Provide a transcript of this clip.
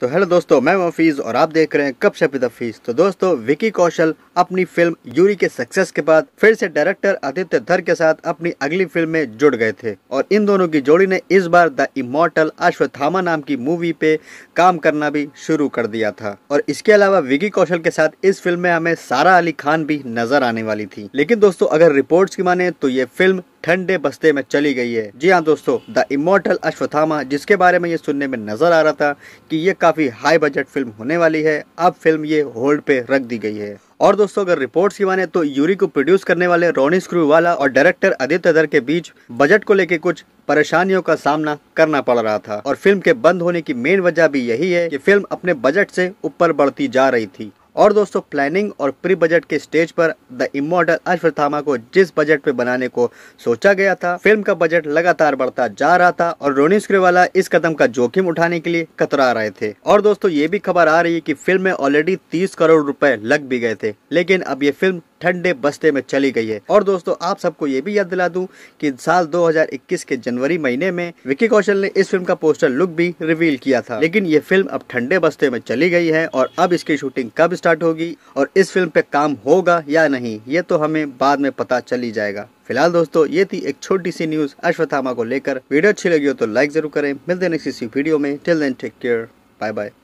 तो हेलो दोस्तों मैं मफीज़ और आप देख रहे हैं कब शपिद हफीज तो दोस्तों विकी कौशल अपनी फिल्म यूरी के सक्सेस के बाद फिर से डायरेक्टर आदित्य धर के साथ अपनी अगली फिल्म में जुड़ गए थे और इन दोनों की जोड़ी ने इस बार द इमोटल अश्वथामा नाम की मूवी पे काम करना भी शुरू कर दिया था और इसके अलावा विकी कौशल के साथ इस फिल्म में हमें सारा अली खान भी नजर आने वाली थी लेकिन दोस्तों अगर रिपोर्ट की माने तो ये फिल्म ठंडे बस्ते में चली गई है जी हाँ दोस्तों द इमोटल अश्वथामा जिसके बारे में ये सुनने में नजर आ रहा था कि ये काफी हाई बजट फिल्म होने वाली है अब फिल्म ये होल्ड पे रख दी गई है और दोस्तों अगर रिपोर्ट्स की माने तो यूरी को प्रोड्यूस करने वाले रोनी वाला और डायरेक्टर आदित्य धर के बीच बजट को लेकर कुछ परेशानियों का सामना करना पड़ रहा था और फिल्म के बंद होने की मेन वजह भी यही है कि फिल्म अपने बजट से ऊपर बढ़ती जा रही थी और दोस्तों प्लानिंग और प्री बजट के स्टेज पर द इमोडल अश्वथामा थामा को जिस बजट पे बनाने को सोचा गया था फिल्म का बजट लगातार बढ़ता जा रहा था और रोनी स्क्रेवाला इस कदम का जोखिम उठाने के लिए कतरा रहे थे और दोस्तों ये भी खबर आ रही है की फिल्म में ऑलरेडी तीस करोड़ रूपए लग भी गए थे लेकिन अब ये फिल्म ठंडे बस्ते में चली गई है और दोस्तों आप सबको ये भी याद दिला दूं कि साल 2021 के जनवरी महीने में विक्की कौशल ने इस फिल्म का पोस्टर लुक भी रिवील किया था लेकिन ये फिल्म अब ठंडे बस्ते में चली गई है और अब इसकी शूटिंग कब स्टार्ट होगी और इस फिल्म पे काम होगा या नहीं ये तो हमें बाद में पता चली जाएगा फिलहाल दोस्तों ये थी एक छोटी सी न्यूज अश्वथामा को लेकर वीडियो अच्छी लगी हो तो लाइक जरूर करें मिलते हैं नेक्स्ट इसी वीडियो में till then take care bye bye